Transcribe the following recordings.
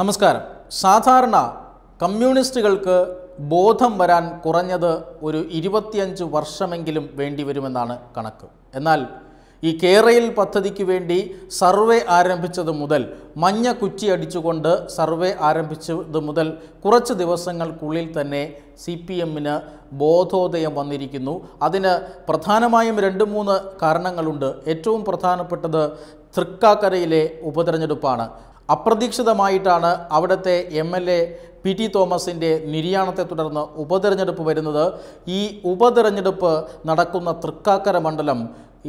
നമസ്കാരം സാധാരണ കമ്മ്യൂണിസ്റ്റുകൾക്ക് ബോധം വരാൻ കുറഞ്ഞത് ഒരു ഇരുപത്തിയഞ്ച് വർഷമെങ്കിലും വേണ്ടി വരുമെന്നാണ് കണക്ക് എന്നാൽ ഈ കേരയിൽ പദ്ധതിക്ക് വേണ്ടി സർവേ ആരംഭിച്ചത് മുതൽ മഞ്ഞ കുച്ചി അടിച്ചുകൊണ്ട് സർവേ ആരംഭിച്ചത് മുതൽ കുറച്ച് ദിവസങ്ങൾക്കുള്ളിൽ തന്നെ സി പി എമ്മിന് ബോധോദയം വന്നിരിക്കുന്നു അതിന് പ്രധാനമായും രണ്ട് മൂന്ന് കാരണങ്ങളുണ്ട് ഏറ്റവും പ്രധാനപ്പെട്ടത് തൃക്കാക്കരയിലെ ഉപതെരഞ്ഞെടുപ്പാണ് അപ്രതീക്ഷിതമായിട്ടാണ് അവിടുത്തെ M L A P T തോമസിൻ്റെ നിര്യാണത്തെ തുടർന്ന് ഉപതെരഞ്ഞെടുപ്പ് വരുന്നത് ഈ ഉപതെരഞ്ഞെടുപ്പ് നടക്കുന്ന തൃക്കാക്കര മണ്ഡലം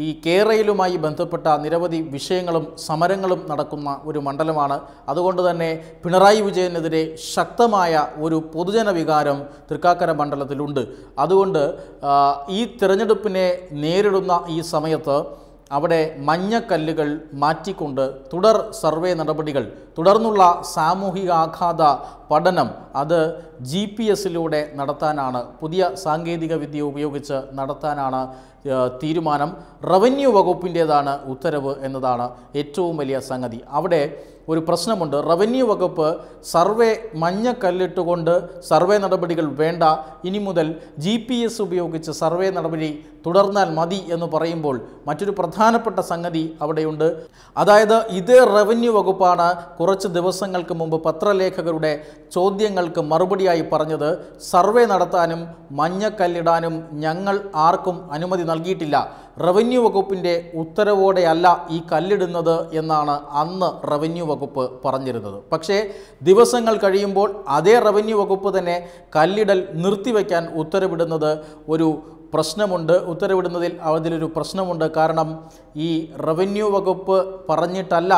ഈ കേരളയിലുമായി ബന്ധപ്പെട്ട നിരവധി വിഷയങ്ങളും സമരങ്ങളും നടക്കുന്ന ഒരു മണ്ഡലമാണ് അതുകൊണ്ട് തന്നെ പിണറായി വിജയനെതിരെ ശക്തമായ ഒരു പൊതുജന വികാരം തൃക്കാക്കര മണ്ഡലത്തിലുണ്ട് അതുകൊണ്ട് ഈ തിരഞ്ഞെടുപ്പിനെ നേരിടുന്ന ഈ സമയത്ത് അവിടെ മഞ്ഞക്കല്ലുകൾ മാറ്റിക്കൊണ്ട് തുടർ സർവേ നടപടികൾ തുടർന്നുള്ള സാമൂഹിക ആഘാത പഠനം അത് ജി പി എസിലൂടെ നടത്താനാണ് പുതിയ സാങ്കേതിക വിദ്യ ഉപയോഗിച്ച് നടത്താനാണ് തീരുമാനം റവന്യൂ വകുപ്പിൻ്റേതാണ് ഉത്തരവ് എന്നതാണ് ഏറ്റവും വലിയ സംഗതി അവിടെ ഒരു പ്രശ്നമുണ്ട് റവന്യൂ വകുപ്പ് സർവേ മഞ്ഞ കല്ലിട്ടുകൊണ്ട് സർവേ നടപടികൾ വേണ്ട ഇനി മുതൽ ജി പി എസ് ഉപയോഗിച്ച് സർവേ നടപടി തുടർന്നാൽ മതി എന്ന് പറയുമ്പോൾ മറ്റൊരു പ്രധാനപ്പെട്ട സംഗതി അവിടെയുണ്ട് അതായത് ഇതേ റവന്യൂ വകുപ്പാണ് കുറച്ച് ദിവസങ്ങൾക്ക് മുമ്പ് പത്രലേഖകരുടെ ചോദ്യങ്ങൾക്ക് മറുപടിയായി പറഞ്ഞത് സർവേ നടത്താനും മഞ്ഞ കല്ലിടാനും ഞങ്ങൾ ആർക്കും അനുമതി നൽകിയിട്ടില്ല റവന്യൂ വകുപ്പിൻ്റെ ഉത്തരവോടെയല്ല ഈ കല്ലിടുന്നത് എന്നാണ് അന്ന് റവന്യൂ വകുപ്പ് പറഞ്ഞിരുന്നത് പക്ഷേ ദിവസങ്ങൾ കഴിയുമ്പോൾ അതേ റവന്യൂ വകുപ്പ് തന്നെ കല്ലിടൽ നിർത്തിവെക്കാൻ ഉത്തരവിടുന്നത് ഒരു പ്രശ്നമുണ്ട് ഉത്തരവിടുന്നതിൽ അതിലൊരു പ്രശ്നമുണ്ട് കാരണം ഈ റവന്യൂ വകുപ്പ് പറഞ്ഞിട്ടല്ല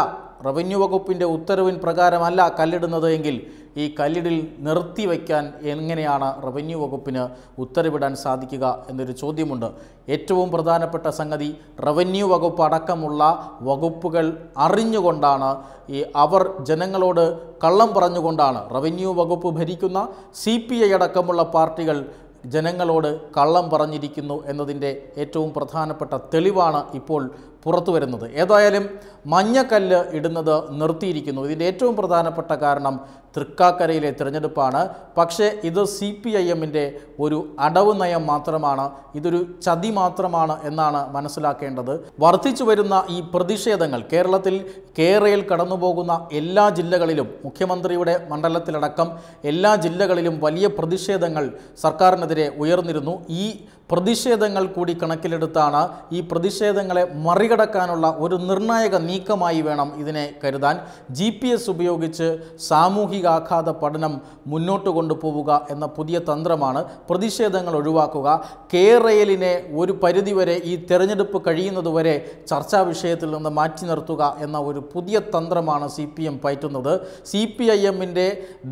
റവന്യൂ വകുപ്പിൻ്റെ ഉത്തരവിൻ പ്രകാരമല്ല കല്ലിടുന്നത് എങ്കിൽ ഈ കല്ലിടിൽ നിർത്തിവയ്ക്കാൻ എങ്ങനെയാണ് റവന്യൂ വകുപ്പിന് ഉത്തരവിടാൻ സാധിക്കുക എന്നൊരു ചോദ്യമുണ്ട് ഏറ്റവും പ്രധാനപ്പെട്ട സംഗതി റവന്യൂ വകുപ്പ് അടക്കമുള്ള വകുപ്പുകൾ അറിഞ്ഞുകൊണ്ടാണ് ഈ അവർ ജനങ്ങളോട് കള്ളം പറഞ്ഞുകൊണ്ടാണ് റവന്യൂ വകുപ്പ് ഭരിക്കുന്ന സി അടക്കമുള്ള പാർട്ടികൾ ജനങ്ങളോട് കള്ളം പറഞ്ഞിരിക്കുന്നു എന്നതിൻ്റെ ഏറ്റവും പ്രധാനപ്പെട്ട തെളിവാണ് ഇപ്പോൾ പുറത്തു വരുന്നത് ഏതായാലും മഞ്ഞക്കല്ല് ഇടുന്നത് നിർത്തിയിരിക്കുന്നു ഇതിൻ്റെ ഏറ്റവും പ്രധാനപ്പെട്ട കാരണം തൃക്കാക്കരയിലെ തിരഞ്ഞെടുപ്പാണ് പക്ഷേ ഇത് സി പി ഐ എമ്മിൻ്റെ ഒരു അടവ് നയം മാത്രമാണ് ഇതൊരു ചതി മാത്രമാണ് എന്നാണ് മനസ്സിലാക്കേണ്ടത് വർദ്ധിച്ചു വരുന്ന ഈ പ്രതിഷേധങ്ങൾ കേരളത്തിൽ കേരയിൽ കടന്നുപോകുന്ന എല്ലാ ജില്ലകളിലും മുഖ്യമന്ത്രിയുടെ മണ്ഡലത്തിലടക്കം എല്ലാ ജില്ലകളിലും വലിയ പ്രതിഷേധങ്ങൾ സർക്കാരിനെതിരെ ഉയർന്നിരുന്നു ഈ പ്രതിഷേധങ്ങൾ കൂടി കണക്കിലെടുത്താണ് ഈ പ്രതിഷേധങ്ങളെ മറികടക്കാനുള്ള ഒരു നിർണായക നീക്കമായി വേണം ഇതിനെ കരുതാൻ ജി പി എസ് ഉപയോഗിച്ച് സാമൂഹികാഘാത പഠനം മുന്നോട്ട് കൊണ്ടുപോവുക എന്ന പുതിയ തന്ത്രമാണ് പ്രതിഷേധങ്ങൾ ഒഴിവാക്കുക കേരളിനെ ഒരു പരിധിവരെ ഈ തെരഞ്ഞെടുപ്പ് കഴിയുന്നതുവരെ ചർച്ചാ വിഷയത്തിൽ നിന്ന് മാറ്റി നിർത്തുക എന്ന ഒരു പുതിയ തന്ത്രമാണ് സി പി എം പയറ്റുന്നത് സി പി ഐ എമ്മിൻ്റെ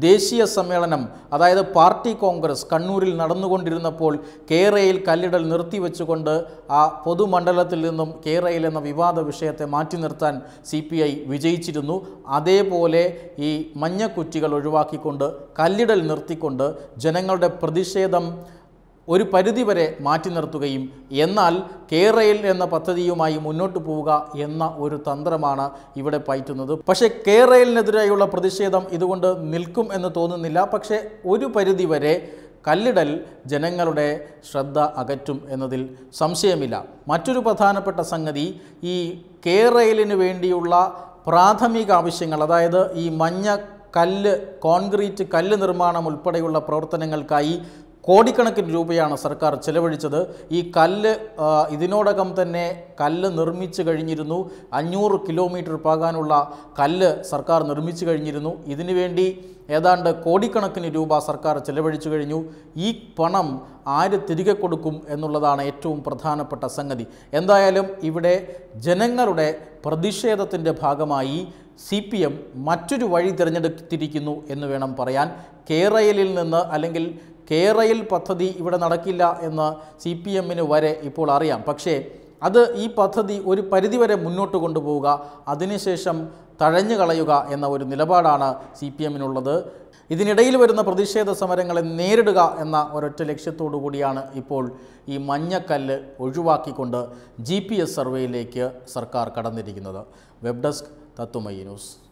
ദേശീയ സമ്മേളനം അതായത് പാർട്ടി കോൺഗ്രസ് കണ്ണൂരിൽ നടന്നുകൊണ്ടിരുന്നപ്പോൾ കേരയിൽ കല്ലിടൽ നിർത്തിവെച്ചുകൊണ്ട് ആ പൊതുമണ്ഡലത്തിൽ നിന്നും കേരയിൽ എന്ന വിവാദ വിഷയത്തെ മാറ്റി നിർത്താൻ സി പി ഐ വിജയിച്ചിരുന്നു അതേപോലെ ഈ മഞ്ഞക്കുറ്റികൾ ഒഴിവാക്കിക്കൊണ്ട് കല്ലിടൽ നിർത്തിക്കൊണ്ട് ജനങ്ങളുടെ പ്രതിഷേധം ഒരു പരിധിവരെ മാറ്റി നിർത്തുകയും എന്നാൽ കേരയിൽ എന്ന പദ്ധതിയുമായി മുന്നോട്ട് പോവുക എന്ന ഒരു തന്ത്രമാണ് ഇവിടെ പയറ്റുന്നത് പക്ഷേ കേരളിനെതിരെയുള്ള പ്രതിഷേധം ഇതുകൊണ്ട് നിൽക്കും എന്ന് തോന്നുന്നില്ല പക്ഷേ ഒരു പരിധിവരെ കല്ലിടൽ ജനങ്ങളുടെ ശ്രദ്ധ അകറ്റും എന്നതിൽ സംശയമില്ല മറ്റൊരു പ്രധാനപ്പെട്ട സംഗതി ഈ കേറയിലിന് വേണ്ടിയുള്ള പ്രാഥമിക ആവശ്യങ്ങൾ അതായത് ഈ മഞ്ഞ കല്ല് കോൺക്രീറ്റ് കല്ല് നിർമ്മാണം ഉൾപ്പെടെയുള്ള പ്രവർത്തനങ്ങൾക്കായി കോടിക്കണക്കിന് രൂപയാണ് സർക്കാർ ചെലവഴിച്ചത് ഈ കല്ല് ഇതിനോടകം തന്നെ കല്ല് നിർമ്മിച്ചു കഴിഞ്ഞിരുന്നു അഞ്ഞൂറ് കിലോമീറ്റർ പാകാനുള്ള കല്ല് സർക്കാർ നിർമ്മിച്ചു കഴിഞ്ഞിരുന്നു ഇതിനുവേണ്ടി ഏതാണ്ട് കോടിക്കണക്കിന് രൂപ സർക്കാർ ചെലവഴിച്ചു കഴിഞ്ഞു ഈ പണം ആര് തിരികെ കൊടുക്കും എന്നുള്ളതാണ് ഏറ്റവും പ്രധാനപ്പെട്ട സംഗതി എന്തായാലും ഇവിടെ ജനങ്ങളുടെ പ്രതിഷേധത്തിൻ്റെ ഭാഗമായി സി പി എം മറ്റൊരു വഴി തിരഞ്ഞെടുത്തിരിക്കുന്നു എന്ന് വേണം പറയാൻ കേരളയിൽ നിന്ന് അല്ലെങ്കിൽ കേരയിൽ പദ്ധതി ഇവിടെ നടക്കില്ല എന്ന് സി പി എമ്മിന് വരെ ഇപ്പോൾ അറിയാം പക്ഷേ അത് ഈ പദ്ധതി ഒരു പരിധിവരെ മുന്നോട്ട് കൊണ്ടുപോവുക അതിനുശേഷം തഴഞ്ഞു കളയുക എന്ന ഒരു നിലപാടാണ് സി പി എമ്മിനുള്ളത് ഇതിനിടയിൽ വരുന്ന പ്രതിഷേധ സമരങ്ങളെ നേരിടുക എന്ന ഒരൊറ്റ ലക്ഷ്യത്തോടു കൂടിയാണ് ഇപ്പോൾ ഈ മഞ്ഞക്കല്ല് ഒഴിവാക്കിക്കൊണ്ട് ജി സർവേയിലേക്ക് സർക്കാർ കടന്നിരിക്കുന്നത് വെബ് ഡെസ്ക് തത്തുമയി ന്യൂസ്